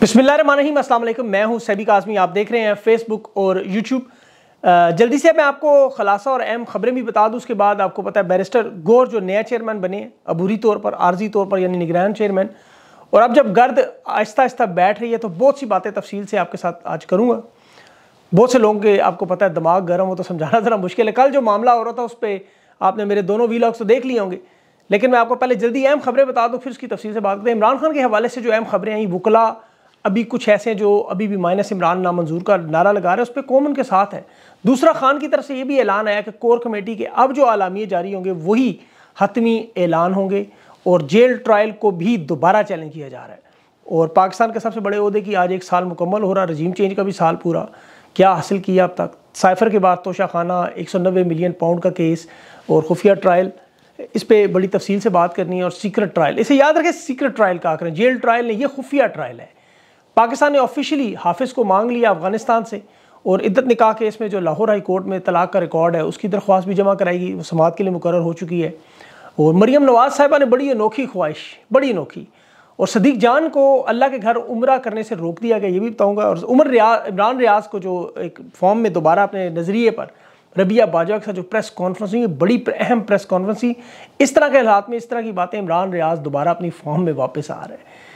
बिस्मिल्लाम असल मैं हूँ सैबिक आजमी आप देख रहे हैं फेसबुक और यूट्यूब जल्दी से मैं आपको खलासा और अहम खबरें भी बता दूँ उसके बाद आपको पता है बैरिस्टर गौर जो नया चेयरमैन बने अबूरी तौर पर आर्जी तौर पर यानी निगरान चेयरमैन और अब जब गर्द आहिस्ता आहिस्ता बैठ रही है तो बहुत सी बातें तफसील से आपके साथ आज करूँगा बहुत से लोगों के आपको पता है दिमाग गर्म हो तो समझाना ज़रा मुश्किल है कल जो मामला हो रहा था उस पर आपने मेरे दोनों वीलॉग्स तो देख लिए होंगे लेकिन मैं आपको पहले जल्दी अहम खबरें बता दूँ फिर उसकी तफसील से बात करें इमरान खान के हवाले से जो अहम खबरें आई वकला अभी कुछ ऐसे जो अभी भी माइनस इमरान नामंजूर का नारा लगा रहे हैं उस पर कॉमन के साथ है दूसरा खान की तरफ से ये भी ऐलान आया कि कोर कमेटी के अब जो आलामी जारी होंगे वही हतमी ऐलान होंगे और जेल ट्रायल को भी दोबारा चैलेंज किया जा रहा है और पाकिस्तान के सबसे बड़े अहदे की आज एक साल मुकम्मल हो रहा रजीम चेंज का भी साल पूरा क्या हासिल किया अब तक साइफर के बाद तोशा खाना एक सौ नब्बे मिलियन पाउंड का केस और खुफिया ट्रायल इस पर बड़ी तफसील से बात करनी है और सीक्रेट ट्रायल इसे याद रखें सीक्रेट ट्रायल का आकर जेल ट्रायल नहीं ये खुफिया ट्रायल है पाकिस्तान ने ऑफिशियली हाफिज़ को मांग लिया अफगानिस्तान से और इद्दत निकाह केस में जो लाहौर हाई कोर्ट में तलाक का रिकॉर्ड है उसकी दरख्वास्त भी जमा कराएगी वो समात के लिए मुकर हो चुकी है और मरीम नवाज़ साहिबा ने बड़ी अनोखी ख्वाहिश बड़ी अनोखी और सदीक जान को अल्लाह के घर उम्र करने से रोक दिया गया ये भी बताऊँगा और उमर रिया इमरान रियाज को जो एक फॉर्म में दोबारा अपने नज़रिए पर रबिया बाजवा के साथ जो प्रेस कॉन्फ्रेंस हुई बड़ी अहम प्रेस कॉन्फ्रेंस थी इस तरह के हालात में इस तरह की बातें इमरान रियाज दोबारा अपनी फॉर्म में वापस आ रहे हैं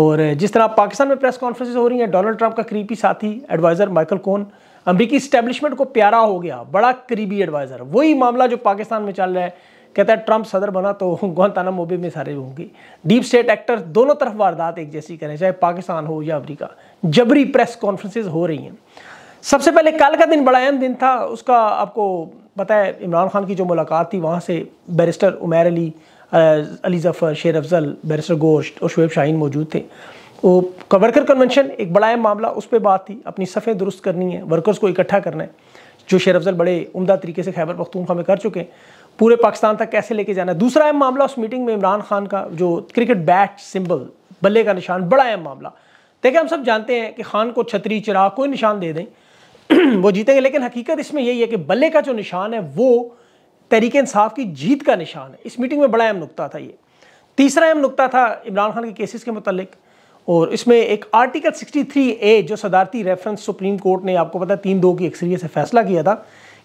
और जिस तरह पाकिस्तान में प्रेस कॉन्फ्रेंसेज हो रही हैं डोनाल्ड ट्रंप का करीबी साथी एडवाइज़र माइकल कोन अमरीकी स्टैब्लिशमेंट को प्यारा हो गया बड़ा करीबी एडवाइज़र वही मामला जो पाकिस्तान में चल रहा है कहता है ट्रंप सदर बना तो गुआताना मोबे में सारे होंगे डीप स्टेट एक्टर दोनों तरफ वारदात एक जैसी करें चाहे पाकिस्तान हो या अमरीका जबरी प्रेस कॉन्फ्रेंसेज हो रही हैं सबसे पहले कल का दिन बड़ा अहम दिन था उसका आपको पता है इमरान खान की जो मुलाकात थी वहाँ से बैरिस्टर उमैर अली अली ज़फ़र शेर अफजल बैरिस्टर गोश्त और शुएब शाहीन मौजूद थे वो वर्कर कन्वेंशन एक बड़ा अहम मामला उस पर बात थी अपनी सफ़ें दुरुस्त करनी है वर्कर्स को इकट्ठा करना है जो शेर अफजल बड़े उमदा तरीके से खैबर पख्तूनखा में कर चुके हैं पूरे पाकिस्तान तक कैसे लेके जाना है दूसरा अहम मामला उस मीटिंग में इमरान खान का जो क्रिकेट बैट सिंबल बल्ले का निशान बड़ा अहम मामला देखिए हम सब जानते हैं कि खान को छतरी चिराग कोई निशान दे दें वो जीतेंगे लेकिन हकीकत इसमें यही है कि बल्ले का जो निशान है वो तहरीक इंसाफ की जीत का निशान है इस मीटिंग में बड़ा अहम नुकता था ये तीसरा अहम नुकता था इमरान खान के केसेस के मतलब और इसमें एक आर्टिकल 63 ए जो सदारती रेफरेंस सुप्रीम कोर्ट ने आपको पता तीन दो की एक्सरिए से फैसला किया था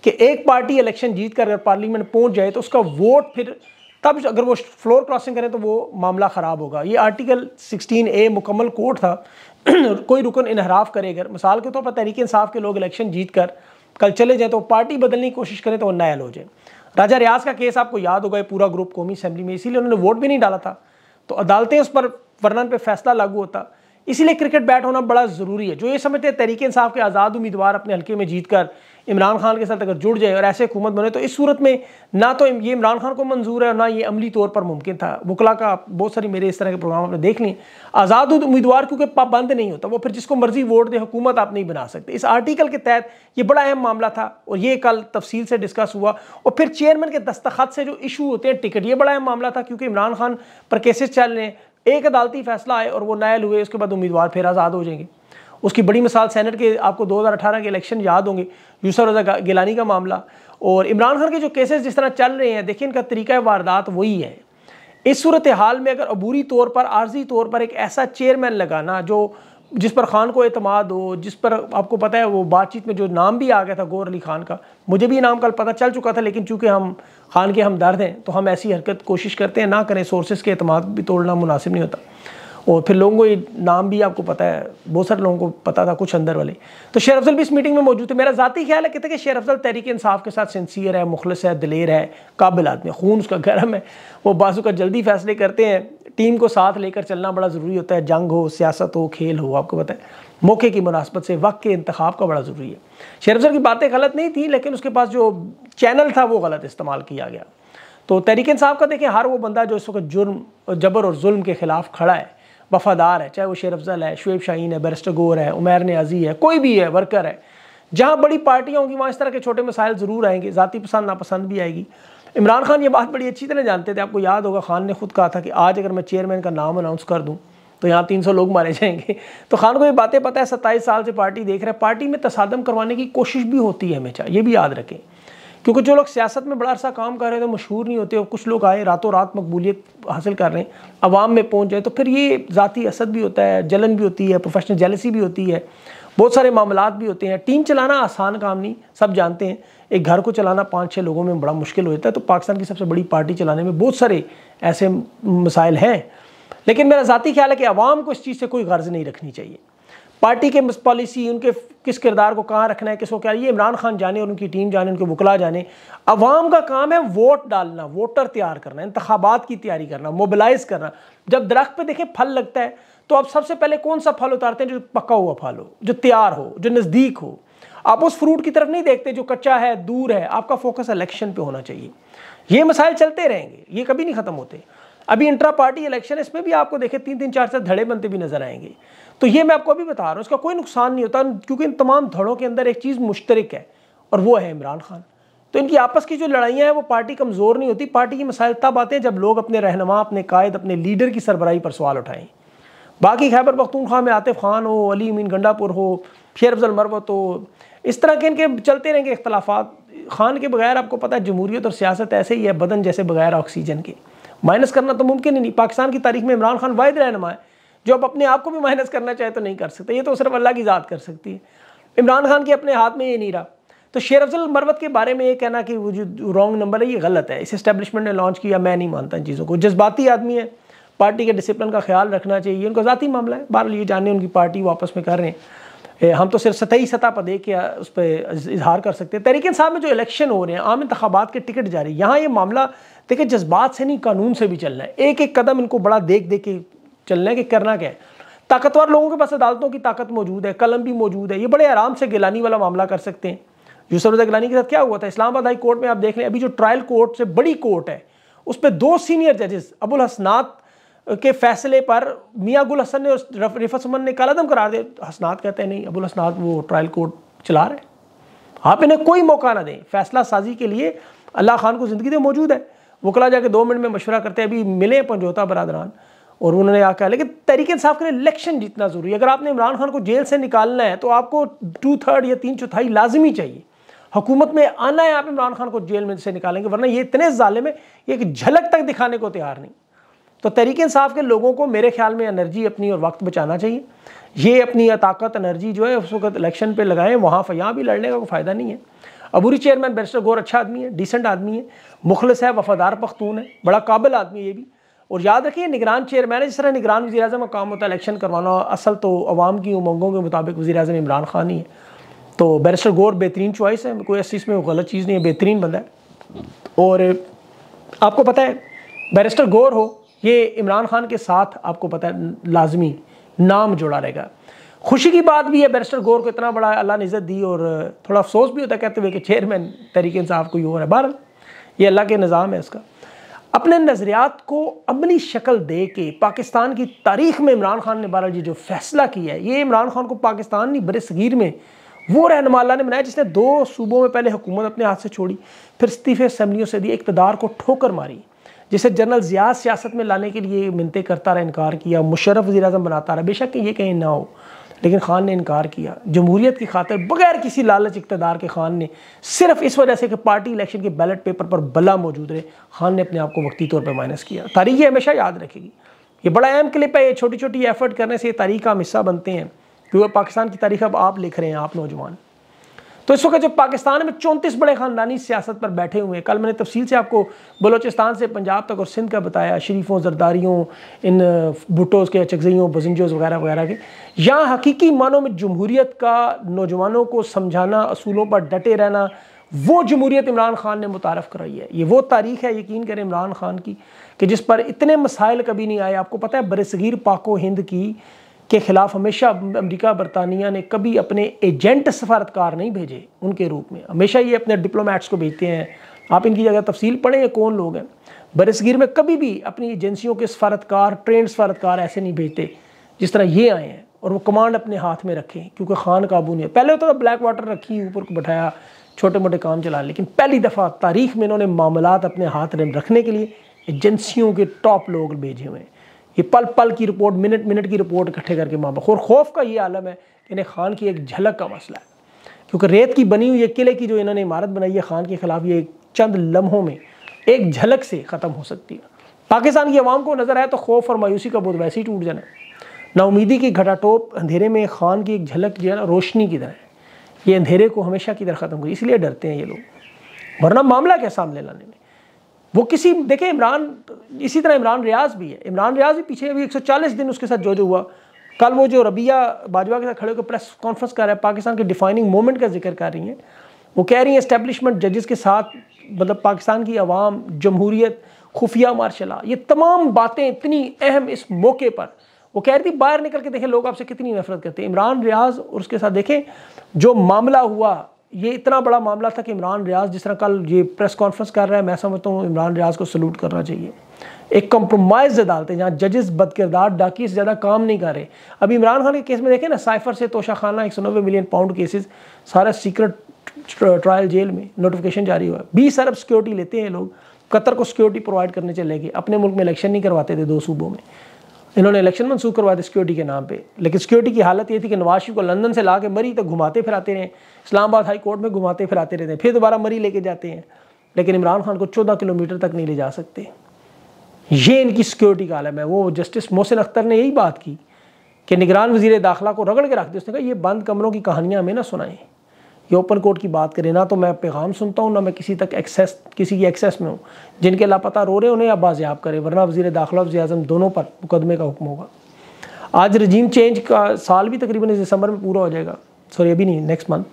कि एक पार्टी इलेक्शन जीत कर अगर पार्लियामेंट पहुंच जाए तो उसका वोट फिर तब अगर वो फ्लोर क्रॉसिंग करें तो वो मामला ख़राब होगा ये आर्टिकल 16 ए मुकम्मल कोर्ट था कोई रुकन इनहराफ करे अगर मिसाल के तौर तो पर तहरीक इंसाफ के लोग इलेक्शन जीत कर कल चले जाएँ तो पार्टी बदलने की कोशिश करें तो वो नायल हो जाए राजा रियाज का केस आपको याद होगा पूरा ग्रुप कौमी असेंबली में इसीलिए उन्होंने वोट भी नहीं डाला था तो अदालतें उस पर वर्णन पर फैसला लागू होता इसीलिए क्रिकेट बैट होना बड़ा ज़रूरी है जो ये समझते हैं तरीके इंसाफ के आज़ाद उम्मीदवार अपने हल्के में जीत कर इमरान खान के साथ अगर जुड़ जाए और ऐसे हुकूमत बने तो इस सूरत में ना तो ये इमरान खान को मंजूर है और ना ये अमली तौर पर मुमकिन था वकला का बहुत सारी मेरे इस तरह के प्रोग्राम आपने देख लिए आज़ाद उम्मीदवार क्योंकि पाबंद नहीं होता वो फिर जिसको मर्जी वोट दे हुकूमत आप नहीं बना सकते इस आर्टिकल के तहत ये बड़ा अहम मामला था और ये कल तफसील से डिस्कस हुआ और फिर चेयरमैन के दस्तखत से जो इशू होते हैं टिकट ये बड़ा अहम मामला था क्योंकि इमरान खान पर केसेस चल रहे हैं एक अदालती फैसला आए और वो नायल हुए उसके बाद उम्मीदवार फिर आज़ाद हो जाएंगे उसकी बड़ी मिसाल सेनेट के आपको 2018 के इलेक्शन याद होंगे यूसर रजा गिलानी का मामला और इमरान खान के जो केसेस जिस तरह चल रहे हैं देखिए इनका तरीका वारदात वही है इस सूरत हाल में अगर अबूरी तौर पर आर्जी तौर पर एक ऐसा चेयरमैन लगाना जो जिस पर खान को अतमाद हो जिस पर आपको पता है वो बातचीत में जो नाम भी आ गया था गौर अली खान का मुझे भी ये नाम कल पता चल चुका था लेकिन चूँकि हम खान के हम दर्द हैं तो हम ऐसी हरकत कोशिश करते हैं ना करें सोर्सेज के अतमाद भी तोड़ना मुनासिब नहीं होता और फिर लोगों को नाम भी आपको पता है बहुत सारे लोगों को पता था कुछ अंदर वाले तो शेर अफजल भी इस मीटिंग में मौजूद थे मेरा ज़ाती ख्याल है कहते कि शेर अफजल तहरीक इंसाफ के साथ सिंसियर है मुखलस है दिलेर है काबिल आदमी खून उसका गर्म है वो बाजू का जल्दी फैसले करते हैं टीम को साथ लेकर चलना बड़ा ज़रूरी होता है जंग हो सियासत हो खेल हो आपको पता है मौके की मुनासबत से वक्त के इंतखा का बड़ा ज़रूरी है शेर अफजल की बातें गलत नहीं थी लेकिन उसके पास जो चैनल था वो गलत इस्तेमाल किया गया तो तहरीक साहब का देखें हर वो बंदा जो इस वक्त जुर्म जबर और जुल्म के ख़िलाफ़ खड़ा है वफादार है चाहे वो शेर अफजल है शुएब शाहीन है बैरिस्टर गोर है उमैर अज़ी है कोई भी है वर्कर है जहाँ बड़ी पार्टियाँ होंगी वहाँ इस तरह के छोटे मसाइल ज़रूर आएंगे ज़ाती पसंद नापसंद भी आएगी इमरान खान ये बात बड़ी अच्छी तरह जानते थे आपको याद होगा खान ने खुद कहा था कि आज अगर मैं चेयरमैन का नाम अनाउंस कर दूँ तो यहाँ तीन सौ लोग मारे जाएंगे तो खान को ये बातें पता है सत्ताईस साल से पार्टी देख रहे हैं पार्टी में तसादम करवाने की कोशिश भी होती है हमेशा ये भी याद रखें क्योंकि जो लोग सियासत में बड़ा अरसा काम कर रहे हैं तो मशहूर नहीं होते और कुछ लोग आए रातों रात मकबूलियत हासिल कर रहे हैं आवाम में पहुँच जाए तो फिर ये ज़ाती असद भी होता है जलन भी होती है प्रोफेशनल जेलसी भी होती है बहुत सारे मामला भी होते हैं टीम चलाना आसान काम नहीं सब जानते हैं एक घर को चलाना पाँच छः लोगों में बड़ा मुश्किल हो जाता है तो पाकिस्तान की सबसे बड़ी पार्टी चलाने में बहुत सारे ऐसे मसाइल हैं लेकिन मेरा ज़ाती ख्याल है कि आवाम को इस चीज़ से कोई गर्ज नहीं रखनी चाहिए पार्टी के पॉलिसी उनके किस किरदार को कहाँ रखना है किसको क्या ये इमरान खान जाने और उनकी टीम जाने उनके वकला जाने अवाम का काम है वोट डालना वोटर तैयार करना इंतबात की तैयारी करना मोबिलाइज करना जब दरख्त पे देखें फल लगता है तो आप सबसे पहले कौन सा फल उतारते हैं जो पका हुआ फल हो जो तैयार हो जो नज़दीक हो आप उस फ्रूट की तरफ नहीं देखते जो कच्चा है दूर है आपका फोकस इलेक्शन पे होना चाहिए ये मसाइल चलते रहेंगे ये कभी नहीं ख़त्म होते अभी इंट्रा पार्टी इलेक्शन इसमें भी आपको देखें तीन तीन चार चार धड़े बनते भी नजर आएंगे तो ये मैं आपको अभी बता रहा हूँ इसका कोई नुकसान नहीं होता क्योंकि इन तमाम धड़ों के अंदर एक चीज़ मुश्तरक है और वो है इमरान खान तो इनकी आपस की जो लड़ाइयाँ हैं वो पार्टी कमज़ोर नहीं होती पार्टी की मसाइल तब आते हैं जब लोग अपने रहनमा अपने कायद अपने लीडर की सरबराही पर सवाल उठाएँ बाकी खैबर पख्तूनख्वा में आतिफ खान हो अली मीन गंडापुर हो शेर अफजल मरवत हो इस तरह के इनके चलते रहेंगे इख्तलाफात खान के बगैर आपको पता है जमहूरियत और सियासत ऐसे ही है बदन जैसे बगैर ऑक्सीजन के माइनस करना तो मुमकिन ही नहीं पाकिस्तान की तारीख में इमरान खान वाद रहनमा है जो आप अपने आप को भी माइनस करना चाहे तो नहीं कर सकते ये तो सिर्फ अल्लाह की ज़ात कर सकती है इमरान खान के अपने हाथ में ये नहीं रहा तो शेर अफजल मरवत के बारे में ये कहना कि वो जो रॉन्ग नंबर है ये गलत है इस इस्टेबलिशमेंट ने लॉन्च किया मैं नहीं मानता इन चीज़ों को जज्बाती आदमी है पार्टी के डिसिप्लिन का ख्याल रखना चाहिए उनका ज़ाती मामला है बहरहाल ये जानने उनकी पार्टी वापस में कर रहे हैं हम तो सिर्फ सतही सतह पर देख के उस पर इजहार कर सकते हैं तरीके साहब में जो इलेक्शन हो रहे हैं आम इंतबात के टिकट जारी यहाँ ये मामला देखिए जज्बात से नहीं कानून से भी चलना है एक एक कदम इनको बड़ा देख देख के चलने के करना क्या है ताकतवर लोगों के पास अदालतों की ताकत मौजूद है कलम भी मौजूद है ये बड़े आराम से गिलानी वाला मामला कर सकते हैं यूसर रजा गिलानी के साथ क्या हुआ था इस्लामाबाद हाई कोर्ट में आप देख लें अभी जो ट्रायल कोर्ट से बड़ी कोर्ट है उस पर दो सीनियर जजेस अबुल हसनात के फैसले पर मियाँ गुल हसन ने रिफत सुमन ने कलदम करार दे हसनात कहते हैं नहीं अबुल हसनात वो ट्रायल कोर्ट चला रहे आप इन्हें कोई मौका ना दें फैसला साजी के लिए अल्लाह खान को ज़िंदगी दे तो मौजूद है वकला जाके दो मिनट में मशवरा करते हैं अभी मिले पंजोता बरदरान और उन्होंने यहाँ कहा लेकिन तरीके इंसाफ के लिए इलेक्शन जीतना ज़रूरी है अगर आपने इमरान खान को जेल से निकालना है तो आपको टू थर्ड या तीन चौथाई लाजमी चाहिए हुकूमत में आना है आप इमरान खान को जेल में से निकालेंगे वरना ये इतने जाले में एक झलक तक दिखाने को तैयार नहीं तो तरीके इंसाफ के लोगों को मेरे ख्याल में एनर्जी अपनी और वक्त बचाना चाहिए ये अपनी ताकत एनर्जी जो है उस वक्त इलेक्शन पर लगाएं वहाँ यहाँ भी लड़ने का कोई फ़ायदा नहीं है अबूरी चेयरमैन बैरिस्टर गौर अच्छा आदमी है डिसेंट आदमी है मुखलस है वफादार पख्तून है बड़ा काबिल आदमी है ये भी और याद रखिए निगरान चेयरमैन है जिस तरह निगरान वजी अजम का काम होता है इलेक्शन करवाना असल तो अवाम की उमंगों के मुताबिक वजी अजम इमरान खान ही है तो बैरिस्टर गौर बेहतरीन चॉइस है कोई ऐसी इसमें गलत चीज़ नहीं है बेहतरीन बंदा है और आपको पता है बैरिस्टर गौर हो ये इमरान खान के साथ आपको पता है लाजमी नाम जोड़ा रहेगा खुशी की बात भी है बैरिस्टर गौर को इतना बड़ा अल्लाह ने इज़्ज़त दी और थोड़ा अफसोस भी होता है कहते हुए कि चेयरमैन तरीके इंसाफ कोई और है बहर ये अल्लाह के निज़ाम है इसका अपने नज़रियात को अमली शक्ल दे के पाकिस्तान की तारीख में इमरान खान ने बहरहाल जी जो फैसला किया है ये इमरान खान को पाकिस्तान नहीं बर सगीर में वो रहनमा ने बनाया जिसने दो सूबों में पहले हुकूमत अपने हाथ से छोड़ी फिर इस्तीफे असम्बलियों से दिए इकतदार को ठोकर मारी जिसे जनरल जिया सियासत में लाने के लिए मिनते करता रहा इनकार किया मुशरफ वजी अजम बनाता रहा बेशक ये कहीं ना हो लेकिन खान ने इनकार किया जमहूरीत की खातर बगैर किसी लालच इकतदार के खान ने सिर्फ इस वजह से कि पार्टी इलेक्शन के बैलेट पेपर पर बला मौजूद रहे खान ने अपने आप को वक्ती तौर पर माइनस किया तारीख ये हमेशा याद रखेगी ये बड़ा अहम क्लिप है ये छोटी छोटी एफर्ट करने से ये तारीख का हम हिस्सा बनते हैं क्योंकि पाकिस्तान की तारीख अब आप लिख रहे हैं आप नौजवान तो इस वक्त जो पाकिस्तान में चौंतीस बड़े ख़ानदानी सियासत पर बैठे हुए हैं कल मैंने तफसील से आपको बलोचिस्तान से पंजाब तक और सिंध का बताया शरीफों जरदारियों इन भुटोज़ के चकजइयों बजंजोज़ वगैरह वगैरह के यहाँ हकीकी मानों में जमहूरीत का नौजवानों को समझाना असूलों पर डटे रहना वो जमहूरीत इमरान खान ने मुतारफ़ कराई है ये वो तारीख है यकीन करें इमरान खान की कि जिस पर इतने मसाइल कभी नहीं आए आपको पता है बरसगीर पाको हिंद की के ख़िलाफ़ हमेशा अमेरिका बरतानिया ने कभी अपने एजेंट सफारतकार नहीं भेजे उनके रूप में हमेशा ये अपने डिप्लोमेट्स को भेजते हैं आप इनकी जगह तफसील पढ़ें कौन लोग हैं बरसगीर में कभी भी अपनी एजेंसियों के सफारतकार ट्रेंड सफारतकार ऐसे नहीं भेजते जिस तरह ये आए हैं और वो कमांड अपने हाथ में रखें क्योंकि खान काबू ने पहले तो ब्लैक वाटर रखी ऊपर को बैठाया छोटे मोटे काम चला लेकिन पहली दफ़ा तारीख में इन्होंने मामला अपने हाथ में रखने के लिए एजेंसियों के टॉप लोग भेजे हुए हैं ये पल पल की रिपोर्ट मिनट मिनट की रिपोर्ट इकट्ठे करके मामा और खौफ का ये आलम है कि इन्हें खान की एक झलक का मसला है क्योंकि रेत की बनी हुई किले की जो इन्होंने इमारत बनाई है खान के खिलाफ ये चंद लम्हों में एक झलक से ख़त्म हो सकती है पाकिस्तान की आवाम को नज़र आए तो खौफ और मायूसी का बोध वैसे ही टूट जाना नाउमीदी की घटाटोप अंधेरे में खान की एक झलक जो है ना रोशनी की तरह है ये अंधेरे को हमेशा की तरह ख़त्म करी इसलिए डरते हैं ये लोग वरना मामला क्या सामने लाने में वो किसी देखें इमरान इसी तरह इमरान रियाज भी है इमरान रियाज भी पीछे अभी 140 दिन उसके साथ जो जो हुआ कल वो जो रबिया बाजवा के साथ खड़े होकर प्रेस कॉन्फ्रेंस कर रहे हैं पाकिस्तान के डिफाइनिंग मोमेंट का जिक्र कर रही हैं वो कह रही हैं इस्टेबलिशमेंट जजेस के साथ मतलब पाकिस्तान की आवाम जमहूरीत खुफिया मार्शला ये तमाम बातें इतनी अहम इस मौके पर वो कह रही थी बाहर निकल के देखें लोग आपसे कितनी नफरत करते हैं इमरान रियाज और उसके साथ देखें जो मामला हुआ ये इतना बड़ा मामला था कि इमरान रियाज जिस तरह कल ये प्रेस कॉन्फ्रेंस कर रहा है मैं समझता हूँ इमरान रियाज को सलूट करना चाहिए एक कम्प्रोमाइज अदालत है जहाँ जजेस बदकिरदार डाकी से ज़्यादा काम नहीं कर रहे अभी इमरान खान के केस में देखें ना साइफर से तोशा खाना एक मिलियन पाउंड केसेस सारा सीक्रेट ट्रायल जेल में नोटिफिकेशन जारी हुआ है बीस अरब सिक्योरिटी लेते हैं लोग कतर को सिक्योरिटी प्रोवाइड करने चले गए अपने मुल्क में इलेक्शन नहीं करवाते थे दो सूबों में इन्होंने इलेक्शन मंसूख करवा दिया सिक्योरिटी के नाम पे लेकिन सिक्योरिटी की हालत ये थी कि नवाज शरीफ को लंदन से ला के मरी तक घुमाते फिराते रहे इस्लामाबाद हाई कोर्ट में घुमाते फिराते रहते हैं फिर दोबारा मरी लेके जाते हैं लेकिन इमरान खान को चौदह किलोमीटर तक नहीं ले जा सकते ये इनकी सिक्योरिटी का आलम है वो जस्टिस मोहसिन अख्तर ने यही बात की कि निगरान वजीर दाखिला को रगड़ के रख दिया उसने कहा ये बंद कमरों की कहानियाँ हमें ना सुनाएं ये ओपन कोर्ट की बात करें ना तो मैं पैगाम सुनता हूँ ना मैं किसी तक एक्सेस किसी की एक्सेस में हूँ जिनके लापता रो रहे उन्हें अब बाजियाब करें वरना वजी दाखिला वजी अजम दोनों पर मुकदमे का हुक्म होगा आज रजीम चेंज का साल भी तकरीबन इस दिसंबर में पूरा हो जाएगा सॉरी अभी नहीं नेक्स्ट मंथ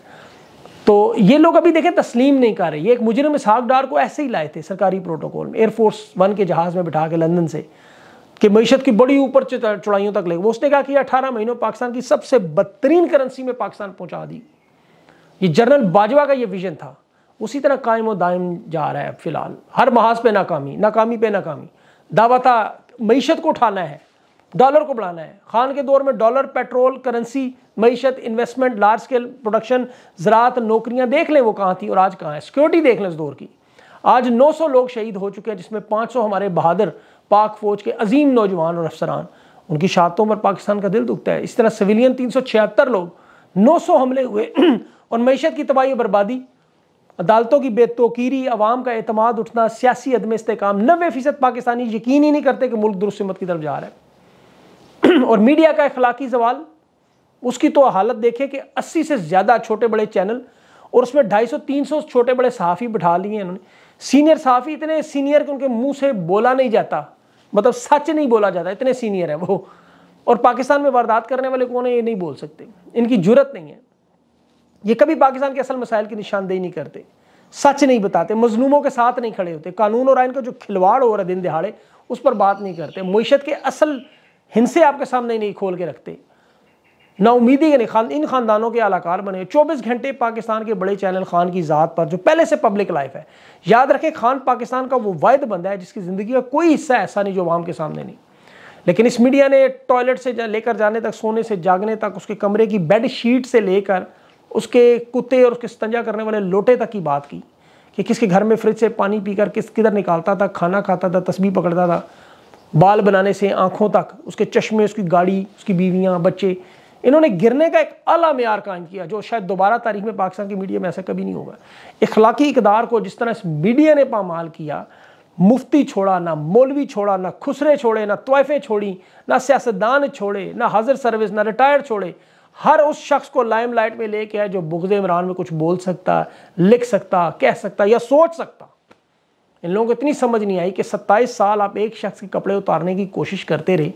तो ये लोग अभी देखें तस्लीम नहीं कर रहे ये एक मुजरम इसहाक डार को ऐसे ही लाए थे सरकारी प्रोटोकॉल में एयरफोर्स वन के जहाज़ में बिठा के लंदन से कि मीशत की बड़ी ऊपर चढ़ाइयों तक ले उसने कहा कि अठारह महीनों पाकिस्तान की सबसे बदतरीन करेंसी में पाकिस्तान पहुंचा दी ये जनरल बाजवा का ये विजन था उसी तरह कायम और दायम जा रहा है फिलहाल हर महाज पे नाकामी नाकामी पे नाकामी दावा था मीशत को उठाना है डॉलर को बढ़ाना है खान के दौर में डॉलर पेट्रोल करेंसी मीशत इन्वेस्टमेंट लार्ज स्केल प्रोडक्शन ज़रात नौकरियां देख लें वो कहाँ थी और आज कहाँ है सिक्योरिटी देख लें उस दौर की आज 900 लोग शहीद हो चुके हैं जिसमें 500 हमारे बहादुर पाक फौज के अजीम नौजवान और अफसरान उनकी शहादतों पर पाकिस्तान का दिल दुखता है इस तरह सिविलियन तीन लोग सौ हमले हुए और मीशत की तबाही बर्बादी अदालतों की बेतोकीरी आवाम का अतमाद उठना सियासी अदम इसकाम नबे फ़ीसद पाकिस्तानी यकीन ही नहीं करते कि मुल्क दुरुस्मत की तरफ जा रहा है और मीडिया का अखलाकी सवाल उसकी तो हालत देखें कि अस्सी से ज़्यादा छोटे बड़े चैनल और उसमें ढाई सौ तीन सौ छोटे बड़े सहाफ़ी बिठा लिए इन्होंने सीनियर सहाफ़ी इतने सीनियर के उनके मुँह से बोला नहीं जाता मतलब सच नहीं बोला जाता इतने सीनियर हैं वो और पाकिस्तान में वारदात करने वाले कौन है ये नहीं बोल सकते इनकी जरूरत नहीं है ये कभी पाकिस्तान के असल मसाइल की निशानदेही नहीं करते सच नहीं बताते मजलूमों के साथ नहीं खड़े होते कानून और आयन का जो खिलवाड़ हो रहा है दिन दिहाड़े उस पर बात नहीं करते मीशत के असल हिंसे आपके सामने ही नहीं खोल के रखते ना उम्मीदी के नहीं खान इन खानदानों के अलाकार बने चौबीस घंटे पाकिस्तान के बड़े चैनल खान की ज़ात पर जो पहले से पब्लिक लाइफ है याद रखें खान पाकिस्तान का वो वायद बंदा है जिसकी ज़िंदगी का कोई हिस्सा ऐसा नहीं जो आवाम के सामने नहीं लेकिन इस मीडिया ने टॉयलेट से जा, लेकर जाने तक सोने से जागने तक उसके कमरे की बेड शीट से लेकर उसके कुत्ते और उसके स्तंजा करने वाले लोटे तक की बात की कि किसके घर में फ्रिज से पानी पीकर किस किधर निकालता था खाना खाता था तस्वीर पकड़ता था बाल बनाने से आँखों तक उसके चश्मे उसकी गाड़ी उसकी बीवियाँ बच्चे इन्होंने गिरने का एक अला मैार कायम किया जो शायद दोबारा तारीख में पाकिस्तान की मीडिया में ऐसा कभी नहीं होगा इखलाकी इकदार को जिस तरह इस मीडिया ने पामाल किया मुफ्ती छोड़ा ना मौलवी छोड़ा ना खुसरे छोड़े ना तोहफे छोड़ी ना सियासतदान छोड़े ना हाजिर सर्विस ना रिटायर छोड़े हर उस शख्स को लाइमलाइट में लेके आए जो बुगज इमरान में कुछ बोल सकता लिख सकता कह सकता या सोच सकता इन लोगों को इतनी समझ नहीं आई कि सत्ताईस साल आप एक शख्स के कपड़े उतारने की कोशिश करते रहे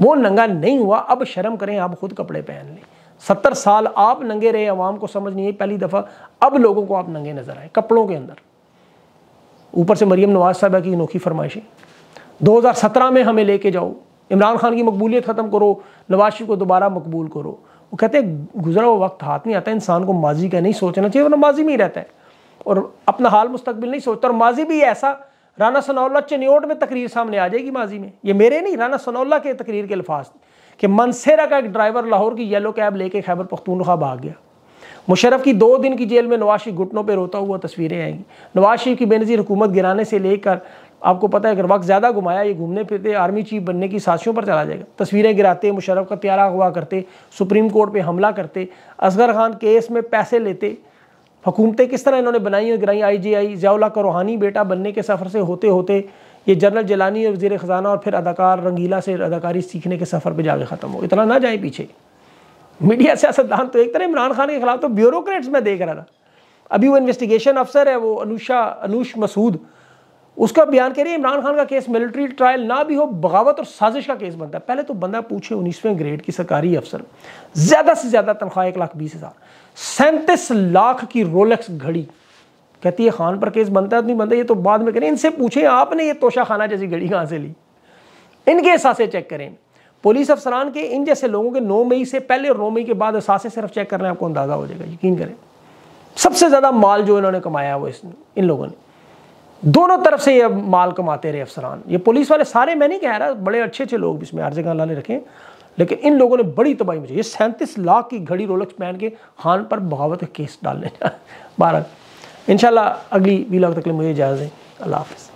वो नंगा नहीं हुआ अब शर्म करें आप खुद कपड़े पहन लें सत्तर साल आप नंगे रहे आवाम को समझ नहीं आई पहली दफ़ा अब लोगों को आप नंगे नज़र आए कपड़ों के अंदर ऊपर से मरीम नवाज साहबा की अनोखी फरमाइशें 2017 में हमें लेके जाओ इमरान खान की मकबूलियत ख़त्म करो नवाज शरीफ को दोबारा मकबूल करो वो कहते हैं गुजरा हुआ वक्त हाथ नहीं आता इंसान को माजी का नहीं सोचना चाहिए वरना माजी में ही रहता है और अपना हाल मुस्तकबिल नहीं सोचता और माजी भी ऐसा राना सनाउल्ला चनियोट में तकरीर सामने आ जाएगी माजी में ये मेरे नहीं राना सनाउल्ला के तकरीर के अल्फाज कि मनसेरा का एक ड्राइवर लाहौर की येलो कैब लेके खैबर पख्तूनखा भाग गया मुशरफ की दो दिन की जेल में नवाज घुटनों पर रोता हुआ तस्वीरें आएंगी नवाज शरीफ की बेनजीर हुकूमत गिराने से लेकर आपको पता है अगर वक्त ज़्यादा घुमाया ये घूमने फिरते आर्मी चीफ बनने की साजिशों पर चला जाएगा तस्वीरें गिराते मुशरफ का प्यारा हुआ करते सुप्रीम कोर्ट पर हमला करते असगर खान केस में पैसे लेते हुकूमतें किस तरह इन्होंने बनाई और गिराई आई जी आई जयाउल्ला का रूहानी बेटा बनने के सफ़र से होते होते ये जनरल जलानी और वजीर ख़जाना और फिर अदाकार रंगीला से अदाकारी सीखने के सफ़र पर जाके ख़त्म हो इतना ना जाए पीछे मीडिया सियासतदान तो एक तरह इमरान खान के खिलाफ तो ब्यूरोक्रेट्स में देख रहा था अभी वो इन्वेस्टिगेशन अफसर है वो अनुषा अनूश मसूद उसका बयान कह रही है इमरान खान का केस मिलिट्री ट्रायल ना भी हो बगावत और साजिश का केस बनता है पहले तो बंदा पूछे उन्नीसवें ग्रेड की सरकारी अफसर ज़्यादा से ज़्यादा तनख्वाह एक लाख बीस हज़ार सैंतीस लाख की रोलेक्स घड़ी कहती है खान पर केस बनता है तो नहीं बनता ये तो बाद में करें इनसे पूछे आपने ये तोशा खाना जैसी घड़ी कहाँ से ली इनके असासे चेक करें पुलिस अफसरान के इन जैसे लोगों के नौ मई से पहले और नौ मई के बाद असासे सिर्फ चेक करने आपको अंदाज़ा हो जाएगा यकीन करें सबसे ज़्यादा माल जो इन्होंने कमाया वो इस इन लोगों ने दोनों तरफ से ये माल कमाते रहे अफसरान ये पुलिस वाले सारे मैं नहीं कह रहा बड़े अच्छे अच्छे लोग भी इसमें अर्जे जगह लाने रखे लेकिन इन लोगों ने बड़ी तबाही मुझे ये सैंतीस लाख की घड़ी रोलक्स पहन के हान पर बगावत केस डालने बारह इन अगली वीलॉग तक मुझे इजाज़त दें अल्लाह हाफ